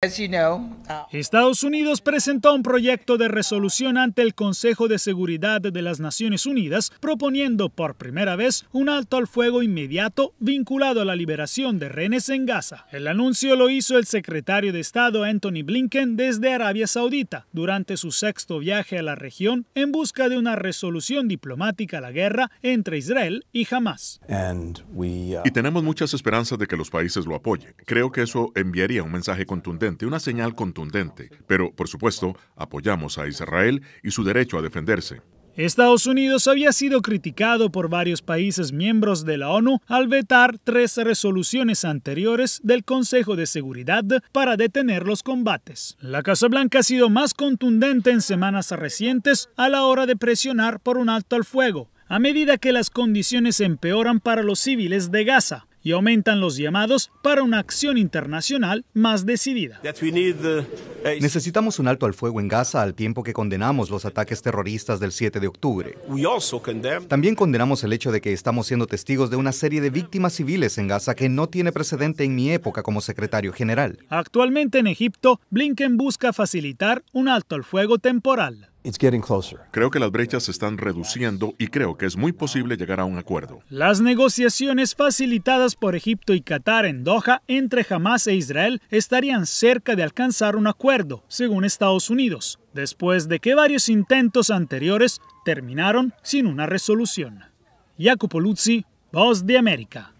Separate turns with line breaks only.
Uh, Estados Unidos presentó un proyecto de resolución ante el Consejo de Seguridad de las Naciones Unidas proponiendo por primera vez un alto al fuego inmediato vinculado a la liberación de rehenes en Gaza. El anuncio lo hizo el secretario de Estado Anthony Blinken desde Arabia Saudita durante su sexto viaje a la región en busca de una resolución diplomática a la guerra entre Israel y Hamas.
Uh, y tenemos muchas esperanzas de que los países lo apoyen. Creo que eso enviaría un mensaje contundente una señal contundente, pero por supuesto apoyamos a Israel y su derecho a defenderse.
Estados Unidos había sido criticado por varios países miembros de la ONU al vetar tres resoluciones anteriores del Consejo de Seguridad para detener los combates. La Casa Blanca ha sido más contundente en semanas recientes a la hora de presionar por un alto al fuego, a medida que las condiciones empeoran para los civiles de Gaza y aumentan los llamados para una acción internacional más decidida.
Necesitamos un alto al fuego en Gaza al tiempo que condenamos los ataques terroristas del 7 de octubre. También condenamos el hecho de que estamos siendo testigos de una serie de víctimas civiles en Gaza que no tiene precedente en mi época como secretario general.
Actualmente en Egipto, Blinken busca facilitar un alto al fuego temporal.
Creo que las brechas se están reduciendo y creo que es muy posible llegar a un acuerdo.
Las negociaciones facilitadas por Egipto y Qatar en Doha entre Hamas e Israel estarían cerca de alcanzar un acuerdo, según Estados Unidos, después de que varios intentos anteriores terminaron sin una resolución. Jacopo Luzzi, Voz de América.